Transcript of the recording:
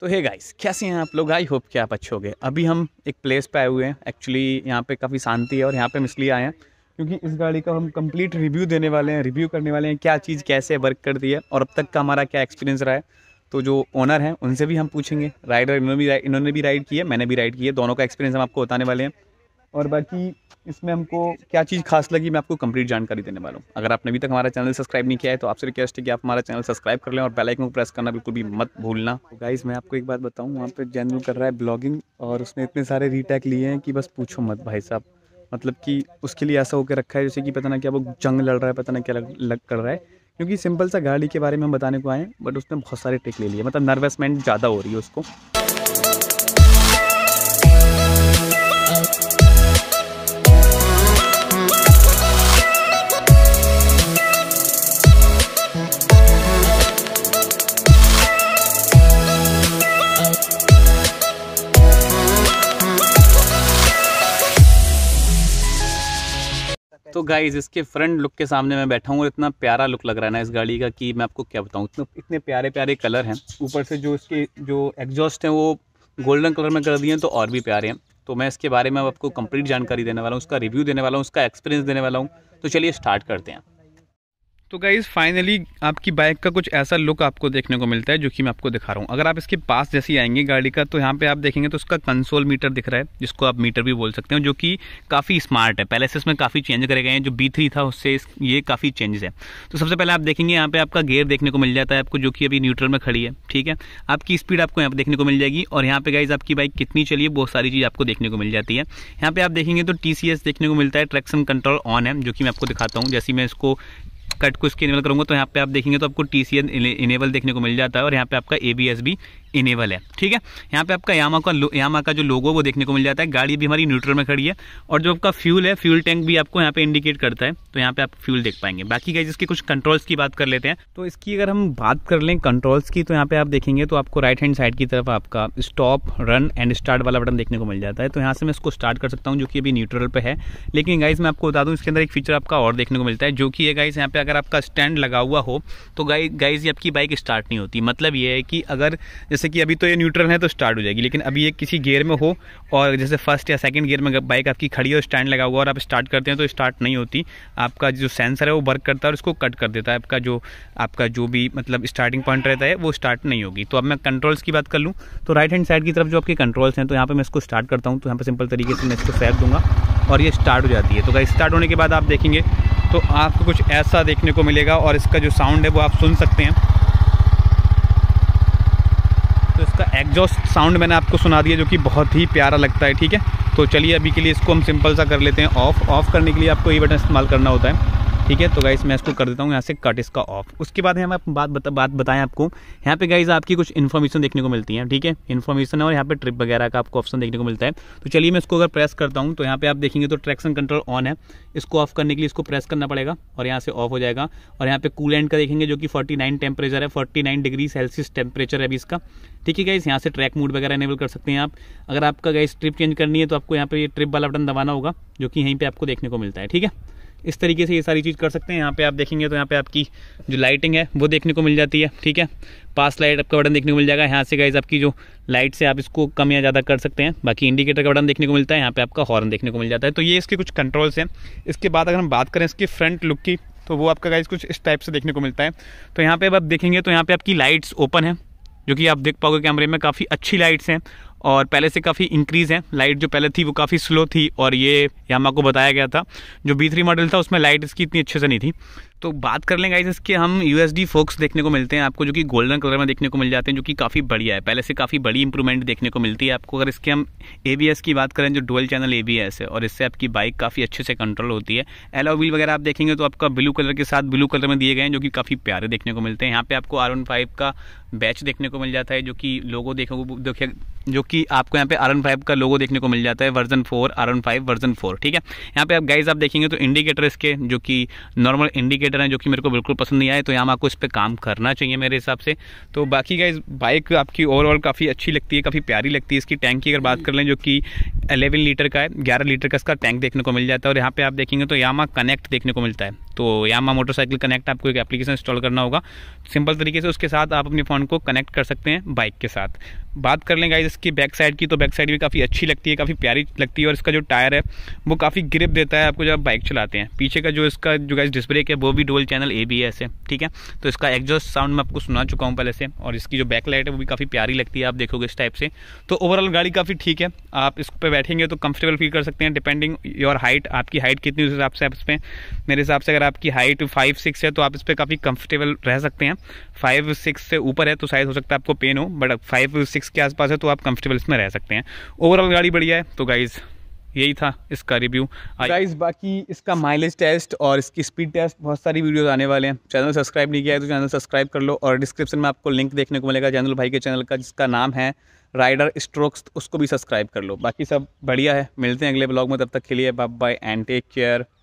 तो hey guys कैसे हैं आप लोग आई होप कि आप अच्छे हो गए अभी हम एक प्लेस पे आए हुए हैं एक्चुअली यहाँ पे काफ़ी शांति है और यहाँ पे हम इसलिए आए हैं क्योंकि इस गाड़ी का हम कंप्लीट रिव्यू देने वाले हैं रिव्यू करने वाले हैं क्या चीज़ कैसे वर्क करती है और अब तक का हमारा क्या एक्सपीरियंस रहा है तो जो ओनर हैं उनसे भी हम पूछेंगे राइडर इन्होंने भी इन्होंने भी राइड की मैंने भी राइड की है दोनों का एक्सपीरियंस हम आपको बताने वाले हैं और बाकी इसमें हमको क्या चीज़ खास लगी मैं आपको कंप्लीट जानकारी देने वाला हूँ अगर आपने अभी तक हमारा चैनल सब्सक्राइब नहीं किया है तो आपसे रिक्वेस्ट है कि आप हमारा चैनल सब्सक्राइब कर लें और बेल आइकन को प्रेस करना बिल्कुल भी मत भूलना तो गाइस मैं आपको एक बात बताऊँ वहाँ पर जनरल कर रहा है ब्लॉगिंग और उसने इतने सारे रीटैक लिए हैं कि बस पूछो मत भाई साहब मतलब कि उसके लिए ऐसा होकर रखा है जैसे कि पता ना क्या वो जंग लड़ रहा है पता ना क्या लग, लग कर रहा है क्योंकि सिंपल सा गाड़ी के बारे में हम बताने को आए हैं बट उसने बहुत सारे टिक ले लिए मतलब नर्वसमेंट ज़्यादा हो रही है उसको तो गाइज इसके फ्रंट लुक के सामने मैं बैठा हूँ और इतना प्यारा लुक लग रहा है ना इस गाड़ी का कि मैं आपको क्या बताऊँ इतने इतने प्यारे प्यारे कलर हैं ऊपर से जो इसके जो एग्जॉस्ट हैं वो गोल्डन कलर में कर दिए हैं तो और भी प्यारे हैं तो मैं इसके बारे में आपको कंप्लीट जानकारी देने वाला हूँ उसका रिव्यू देने वाला हूँ उसका एक्सपीरियंस देने वाला हूँ तो चलिए स्टार्ट करते हैं तो गाइज़ फाइनली आपकी बाइक का कुछ ऐसा लुक आपको देखने को मिलता है जो कि मैं आपको दिखा रहा हूँ अगर आप इसके पास जैसी आएंगे गाड़ी का तो यहाँ पे आप देखेंगे तो उसका कंसोल मीटर दिख रहा है जिसको आप मीटर भी बोल सकते हो जो कि काफ़ी स्मार्ट है पहले से इसमें काफ़ी चेंज करे गए हैं जो बी था उससे ये काफ़ी चेंजेस है तो सबसे पहले आप देखेंगे यहाँ पर आपका गेयर देखने को मिल जाता है आपको जो कि अभी न्यूट्रल में खड़ी है ठीक है आपकी स्पीड आपको यहाँ पर देखने को मिल जाएगी और यहाँ पर गाइज़ आपकी बाइक कितनी चलिए बहुत सारी चीज़ आपको देखने को मिल जाती है यहाँ पर आप देखेंगे तो टी देखने को मिलता है ट्रैक्शन कंट्रोल ऑन है जो कि मैं आपको दिखाता हूँ जैसे मैं इसको कट को इसके इनेबल करूँगा तो यहाँ पे आप देखेंगे तो आपको टीसीएन इनेबल देखने को मिल जाता है और यहाँ पे आपका एबीएस भी इनेबल है ठीक है यहाँ पे आपका यामा का यामा का जो लोगो वो देखने को मिल जाता है गाड़ी भी हमारी न्यूट्रल में खड़ी है और जो आपका फ्यूल है फ्यूल टैंक भी आपको यहाँ पे इंडिकेट करता है तो यहाँ पे आप फ्यूल देख पाएंगे बाकी गाइज इसके कुछ कंट्रोल्स की बात कर लेते हैं तो इसकी अगर हम बात कर लें कंट्रोल्स की तो यहाँ पे आप देखेंगे तो आपको राइट हैंड साइड की तरफ आपका स्टॉप रन एंड स्टार्ट वाला बटन देखने को मिल जाता है तो यहाँ से मैं इसको स्टार्ट कर सकता हूँ जो कि अभी न्यूट्रल पर है लेकिन गाइज मैं आपको बता दूँ इसके अंदर एक फीचर आपका और देखने को मिलता है जो कि है गाइज यहाँ पे अगर आपका स्टैंड लगा हुआ हो तो गाइज ये आपकी बाइक स्टार्ट नहीं होती मतलब ये है कि अगर जैसे कि अभी तो ये न्यूट्रल है तो स्टार्ट हो जाएगी लेकिन अभी ये किसी गेयर में हो और जैसे फर्स्ट या सेकंड गियर में बाइक आपकी खड़ी है और स्टैंड लगा हुआ और आप स्टार्ट करते हैं तो स्टार्ट नहीं होती आपका जो सेंसर है वो वर्क करता है और उसको कट कर देता है आपका जो आपका जो भी मतलब स्टार्टिंग पॉइंट रहता है वो स्टार्ट नहीं होगी तो अब मैं कंट्रोल्स की बात कर लूँ तो राइट हैंड साइड की तरफ जो आपके कंट्रोल्स हैं तो यहाँ पर मैं इसको स्टार्ट करता हूँ तो यहाँ पर सिंपल तरीके से मैं इसको सैप दूंगा और ये स्टार्ट हो जाती है तो गाइस स्टार्ट होने के बाद आप देखेंगे तो आपको कुछ ऐसा देखने को मिलेगा और इसका जो साउंड है वो आप सुन सकते हैं इसका एग्जॉस्ट साउंड मैंने आपको सुना दिया जो कि बहुत ही प्यारा लगता है ठीक है तो चलिए अभी के लिए इसको हम सिंपल सा कर लेते हैं ऑफ़ ऑफ़ करने के लिए आपको ये बटन इस्तेमाल करना होता है ठीक है तो गाइस मैं इसको कर देता हूँ यहाँ से कट इसका ऑफ उसके बाद हमें बात बता, बात बताएं आपको यहाँ पे गाइस आपकी कुछ इन्फॉर्मेशन देखने को मिलती है ठीक है इन्फॉर्मेशन और यहाँ पे ट्रिप वगैरह का आपको ऑप्शन देखने को मिलता है तो चलिए मैं इसको अगर प्रेस करता हूँ तो यहाँ पे आप देखेंगे तो ट्रैक्शन कंट्रोल ऑन है इसको ऑफ करने के लिए इसको प्रेस करना पड़ेगा और यहाँ से ऑफ हो जाएगा और यहाँ पे कूल एंड का देखेंगे जो कि फोर्टी नाइन टेम्परेचर है forty nine degree Celsius temperature है अभी इसका ठीक है गाइस यहाँ से ट्रैक मूड वगैरह इनेबल कर सकते हैं आप अगर आपका गाइस ट्रिप चेंज करनी है तो आपको यहाँ पे ट्रिप वाला बटन दबाना होगा जो कि यहीं पर आपको देखने को मिलता है ठीक है इस तरीके से ये सारी चीज़ कर सकते हैं यहाँ पे आप देखेंगे तो यहाँ पे आपकी जो लाइटिंग है वो देखने को मिल जाती है ठीक है पास लाइट आपका बटन देखने को मिल जाएगा यहाँ से गाइज आपकी जो लाइट से आप इसको कम या ज़्यादा कर सकते हैं बाकी इंडिकेटर का बटन देखने को मिलता है यहाँ पे आपका हॉर्न देखने को मिल जाता है तो ये इसके कुछ कंट्रोल्स हैं इसके बाद अगर हम बात करें इसकी फ्रंट लुक की तो वो आपका गाइज कुछ इस टाइप से देखने को मिलता है तो यहाँ पर आप देखेंगे तो यहाँ पर आपकी लाइट्स ओपन है जो कि आप देख पाओगे कैमरे में काफ़ी अच्छी लाइट्स हैं और पहले से काफ़ी इंक्रीज़ है लाइट जो पहले थी वो काफ़ी स्लो थी और ये यामा को बताया गया था जो बी थ्री मॉडल था उसमें लाइट इसकी इतनी अच्छे से नहीं थी तो बात कर लें गाइज इसके हम यू एस डी फोक्स देखने को मिलते हैं आपको जो कि गोल्डन कलर में देखने को मिल जाते हैं जो कि काफ़ी बढ़िया है पहले से काफ़ी बड़ी इंप्रूवमेंट देखने को मिलती है आपको अगर इसके हम ए बी एस की बात करें जो dual channel A B S है और इससे आपकी बाइक काफ़ी अच्छे से कंट्रोल होती है एलो व्हील वगैरह आप देखेंगे तो आपका ब्लू कलर के साथ ब्लू कलर में दिए गए हैं जो कि काफ़ी प्यारे देखने को मिलते हैं यहाँ पर आपको आर वन फाइव का बैच देखने को मिल जाता है जो कि लोगो देखो देखिए जो कि आपको यहाँ पे आर एन फाइव का लोगो देखने को मिल जाता है version four R N five version four ठीक है यहाँ पे आप गाइज आप देखेंगे तो इंडिकेटर इसके जो कि नॉर्मल इंडिकेटर इंडिकेटर हैं जो कि मेरे को बिल्कुल पसंद नहीं आए तो यहाँ आपको इस पर काम करना चाहिए मेरे हिसाब से तो बाकी का बाइक आपकी ओवरऑल काफ़ी अच्छी लगती है काफ़ी प्यारी लगती है इसकी टैंक की अगर बात कर लें जो कि 11 लीटर का है 11 लीटर का इसका टैंक देखने को मिल जाता है और यहाँ पे आप देखेंगे तो यामा कनेक्ट देखने को मिलता है तो यामा मोटरसाइकिल कनेक्ट आपको एक एप्लीकेशन इंस्टॉल करना होगा सिंपल तरीके से उसके साथ आप अपने फ़ोन को कनेक्ट कर सकते हैं बाइक के साथ बात कर लेंगे इसकी बैक साइड की तो बैक साइड भी काफ़ी अच्छी लगती है काफ़ी प्यारी लगती है और इसका जो टायर है वो काफ़ी ग्रिप देता है आपको जब आप बाइक चलाते हैं पीछे का जो इसका जो गाइज डिस्ब्रेक है वो भी डोल चैनल ए बी है ऐसे ठीक है तो इसका एग्जॉस्ट साउंड मैं आपको सुना चुका हूँ पहले से और इसकी जो बैक लाइट है वो भी काफ़ी प्यारी लगती है आप देखोगे इस टाइप से तो ओवरऑल गाड़ी काफ़ी ठीक है आप इस पर बैठेंगे तो कंफर्टेबल फील कर सकते हैं डिपेंडिंग योर हाइट आपकी हाइट कितनी उस हिसाब से आप इस पर मेरे हिसाब से अगर आपकी हाइट फाइव सिक्स है तो आप इस पर काफ़ी कंफर्टेबल रह सकते हैं फाइव सिक्स से ऊपर है तो शायद हो सकता है आपको पेन हो बट फाइव सिक्स के आसपास है तो आप कंफर्टेबल इसमें रह सकते हैं ओवरऑल गाड़ी बढ़िया है तो गाइज़ यही था इसका रिव्यू गाइज बाकी इसका माइलेज टेस्ट और इसकी स्पीड टेस्ट बहुत सारी वीडियोस आने वाले हैं चैनल सब्सक्राइब नहीं किया है तो चैनल सब्सक्राइब कर लो और डिस्क्रिप्शन में आपको लिंक देखने को मिलेगा चैनल भाई के चैनल का जिसका नाम है राइडर स्ट्रोक्स उसको भी सब्सक्राइब कर लो बाकी सब बढ़िया है मिलते हैं अगले ब्लॉग में तब तक के लिए bye bye and take care